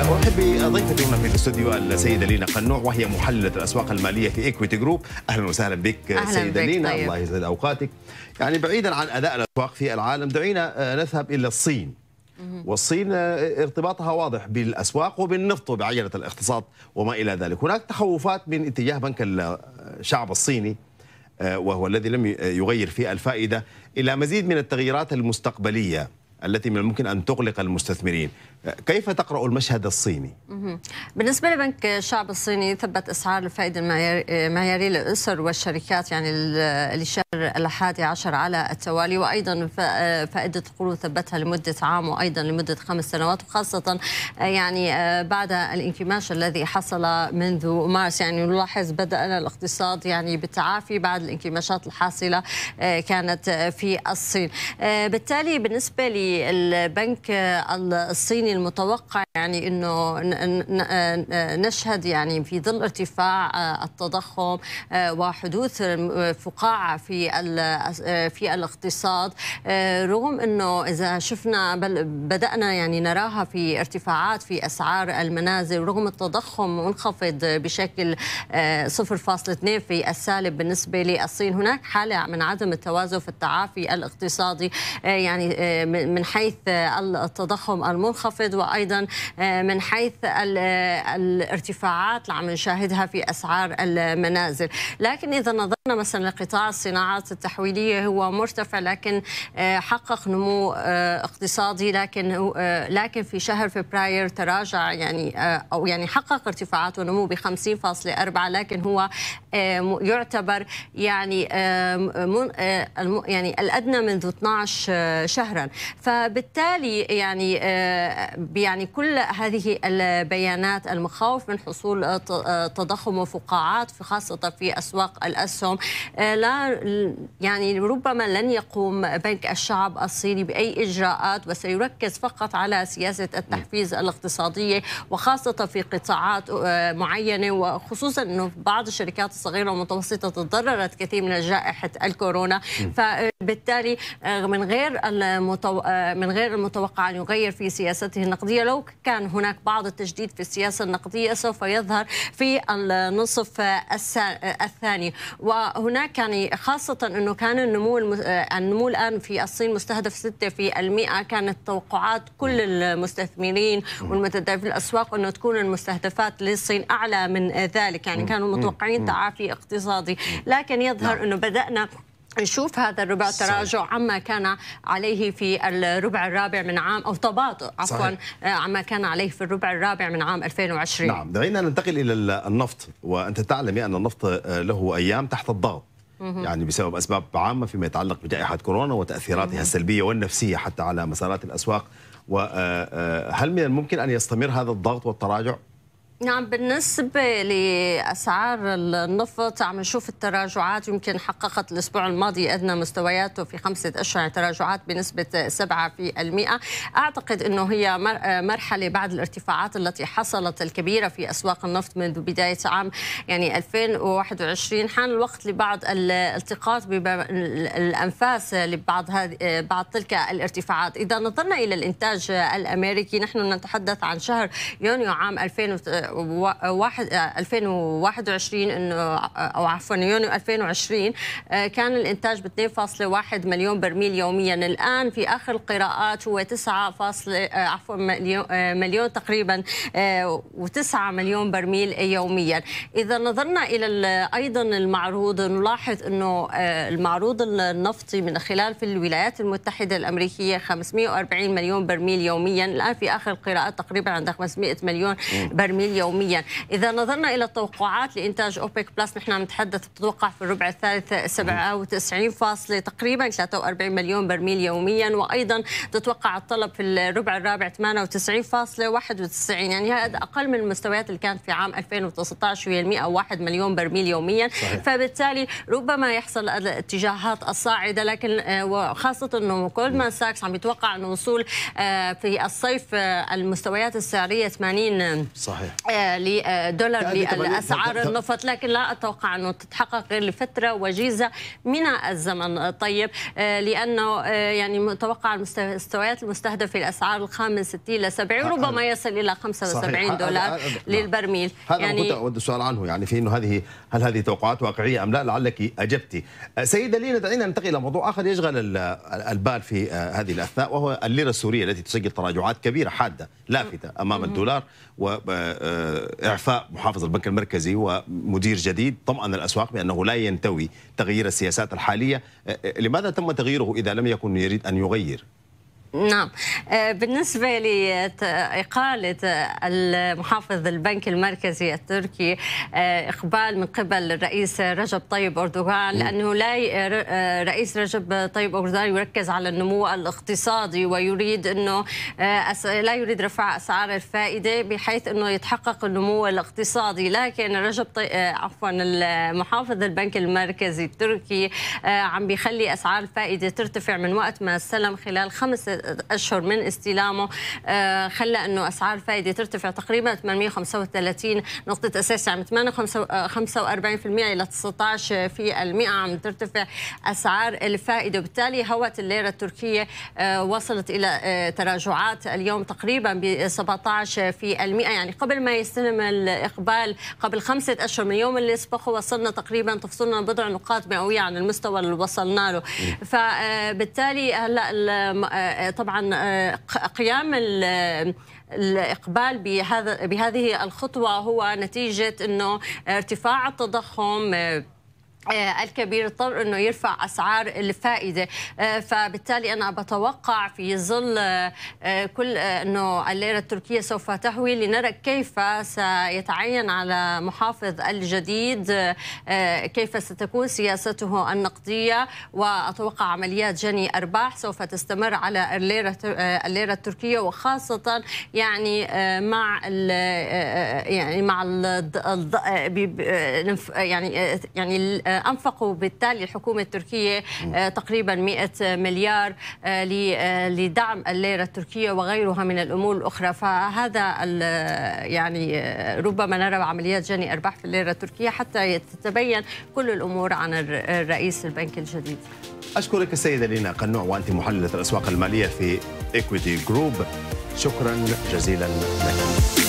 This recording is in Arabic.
احب اضيف هنا في الاستوديو السيده لينا قنوع وهي محلله الاسواق الماليه في ايكويتي جروب اهلا وسهلا بك أهلاً سيده بك لينا طيب. الله يسعد اوقاتك يعني بعيدا عن اداء الاسواق في العالم دعينا آه، نذهب الى الصين والصين آه، ارتباطها واضح بالاسواق وبالنفط وبعجله الاقتصاد وما الى ذلك هناك تخوفات من اتجاه بنك الشعب الصيني آه، وهو الذي لم يغير في الفائده الى مزيد من التغييرات المستقبليه التي من الممكن أن تقلق المستثمرين كيف تقرأ المشهد الصيني؟ بالنسبة لبنك الشعب الصيني ثبت أسعار الفائدة المعيارية للأسر والشركات يعني لشهر الحادي عشر على التوالي وأيضا فائدة القروض ثبتها لمدة عام وأيضا لمدة خمس سنوات وخاصة يعني آه، بعد الانكماش الذي حصل منذ مارس يعني نلاحظ بدأنا الاقتصاد يعني بالتعافي بعد الانكماشات الحاصلة آه، كانت في الصين آه، بالتالي بالنسبة للبنك الصيني المتوقع يعني انه آه، نشهد يعني في ظل ارتفاع آه، التضخم آه، وحدوث فقاعه في في الاقتصاد رغم انه اذا شفنا بل بدانا يعني نراها في ارتفاعات في اسعار المنازل رغم التضخم منخفض بشكل 0.2 في السالب بالنسبه للصين هناك حاله من عدم التوازن في التعافي الاقتصادي يعني من حيث التضخم المنخفض وايضا آه، من حيث الارتفاعات اللي عم نشاهدها في اسعار المنازل لكن اذا نظرنا مثلا لقطاع الصناعات التحويليه هو مرتفع لكن آه، حقق نمو آه، اقتصادي لكن لكن في شهر فبراير تراجع يعني او يعني حقق ارتفاعات ونمو ب 50.4 لكن هو يعتبر يعني يعني الادنى منذ 12 شهرا فبالتالي يعني يعني كل كل هذه البيانات المخاوف من حصول تضخم وفقاعات خاصة في أسواق الأسهم آه، لا يعني ربما لن يقوم بنك الشعب الصيني بأي إجراءات وسيركز فقط على سياسة التحفيز الاقتصادية وخاصة في قطاعات آه، معينة وخصوصا أنه بعض الشركات الصغيرة والمتوسطة تضررت كثير من جائحة الكورونا ف بالتالي آه، من غير المتو... آه، من غير المتوقع ان يغير في سياسته النقديه لو كان هناك بعض التجديد في السياسه النقديه سوف يظهر في النصف آه، الثاني وهناك يعني خاصه انه كان النمو الم... النمو الان في الصين مستهدف 6% كانت توقعات كل المستثمرين والمتداولين في الاسواق انه تكون المستهدفات للصين اعلى من ذلك يعني كانوا متوقعين تعافي اقتصادي لكن يظهر نعم. انه بدانا نشوف هذا الربع صحيح. تراجع عما كان عليه في الربع الرابع من عام او تباطؤ عفوا آه، عما كان عليه في الربع الرابع من عام 2020 نعم دعينا ننتقل الى النفط وانت تعلم ان النفط آه، له ايام تحت الضغط يعني بسبب اسباب عامه فيما يتعلق بجائحه كورونا وتاثيراتها السلبيه والنفسيه حتى على مسارات الاسواق وهل آه، من الممكن ان يستمر هذا الضغط والتراجع نعم بالنسبة لأسعار النفط عم نشوف التراجعات يمكن حققت الأسبوع الماضي أدنى مستوياته في خمسة أشهر تراجعات بنسبة 7 في المئة أعتقد أنه هي مرحلة بعد الارتفاعات التي حصلت الكبيرة في أسواق النفط منذ بداية عام يعني 2021 حان الوقت لبعض الالتقاط الأنفاس لبعض هذه بعض تلك الارتفاعات إذا نظرنا إلى الإنتاج الأمريكي نحن نتحدث عن شهر يونيو عام 2021 واحد 2021 انه او عفوا يونيو 2020 آه، كان الانتاج ب 2.1 مليون برميل يوميا الان في اخر القراءات هو 9. آه، عفوا آه، مليون تقريبا و9 مليون برميل يوميا اذا نظرنا الى ايضا المعروض نلاحظ انه المعروض النفطي من خلال في الولايات المتحده الامريكيه 540 مليون برميل يوميا الان في اخر القراءات تقريبا عند 500 مليون برميل يوميا إذا نظرنا إلى التوقعات لإنتاج أوبك بلس نحن نتحدث بتوقع في الربع الثالث 97 فاصلة تقريبا 43 مليون برميل يوميا وأيضا تتوقع الطلب في الربع الرابع 98.91 يعني هذا أقل من المستويات اللي كانت في عام 2019 وهي 101 مليون برميل يوميا صحيح. فبالتالي ربما يحصل الاتجاهات الصاعدة لكن آه، وخاصة أنه كولدمان ساكس عم يتوقع أنه وصول آه، في الصيف آه، المستويات السعرية 80 صحيح لدولار آه، لأسعار النفط لكن لا أتوقع أنه تتحقق غير لفترة وجيزة من الزمن آه، طيب آه، لأنه يعني متوقع المستويات المستهدفة الأسعار من 60 إلى 70 ربما يصل إلى 75 دولار للبرميل هذا يعني كنت أود السؤال عنه يعني في أنه هذه هل هذه توقعات واقعية أم لا لعلك أجبتي سيدة لينا دعينا ننتقل إلى موضوع آخر يشغل البال في هذه الأثناء وهو الليرة السورية التي تسجل تراجعات كبيرة حادة لافتة أمام الدولار و اعفاء محافظ البنك المركزي ومدير جديد طمأن الاسواق بانه لا ينتوي تغيير السياسات الحاليه لماذا تم تغييره اذا لم يكن يريد ان يغير نعم آه، بالنسبة لإقالة المحافظ البنك المركزي التركي آه، إقبال من قبل الرئيس رجب طيب أردوغان لأنه لا آه، رئيس رجب طيب أردوغان يركز على النمو الاقتصادي ويريد أنه لا يريد رفع أسعار الفائدة بحيث أنه يتحقق النمو الاقتصادي لكن رجب طيب عفوا المحافظ البنك المركزي التركي عم بيخلي أسعار الفائدة ترتفع من وقت ما استلم خلال خمس اشهر من استلامه آه، خلى انه اسعار الفائده ترتفع تقريبا 835 نقطه اساس عم 45% آه، الى 19 في المئة عم ترتفع أسعار الفائدة وبالتالي هوت الليرة التركية آه، وصلت إلى تراجعات اليوم تقريبا ب 17 في المئة يعني قبل ما يستلم الإقبال قبل خمسة أشهر من يوم اللي سبق وصلنا تقريبا تفصلنا بضع نقاط مئوية عن المستوى اللي وصلنا له فبالتالي هلا طبعا آه، قيام الاقبال بهذا بهذه الخطوه هو نتيجه انه ارتفاع التضخم آه، آه، الكبير اضطر انه يرفع اسعار الفائده آه، فبالتالي انا بتوقع في ظل آه، كل انه الليره التركيه سوف تهوي لنرى كيف سيتعين على محافظ الجديد كيف ستكون سياسته النقديه واتوقع عمليات جني ارباح سوف تستمر على الليره الليره التركيه وخاصه يعني مع يعني مع يعني يعني أنفقوا بالتالي الحكومة التركية آه، تقريبا 100 مليار آه، آه، لدعم الليرة التركية وغيرها من الأمور الأخرى فهذا يعني ربما نرى عمليات جني أرباح في الليرة التركية حتى تتبين كل الأمور عن الرئيس البنك الجديد أشكرك السيدة لينا قنوع وأنت محللة الأسواق المالية في إيكويتي جروب شكرا جزيلا لك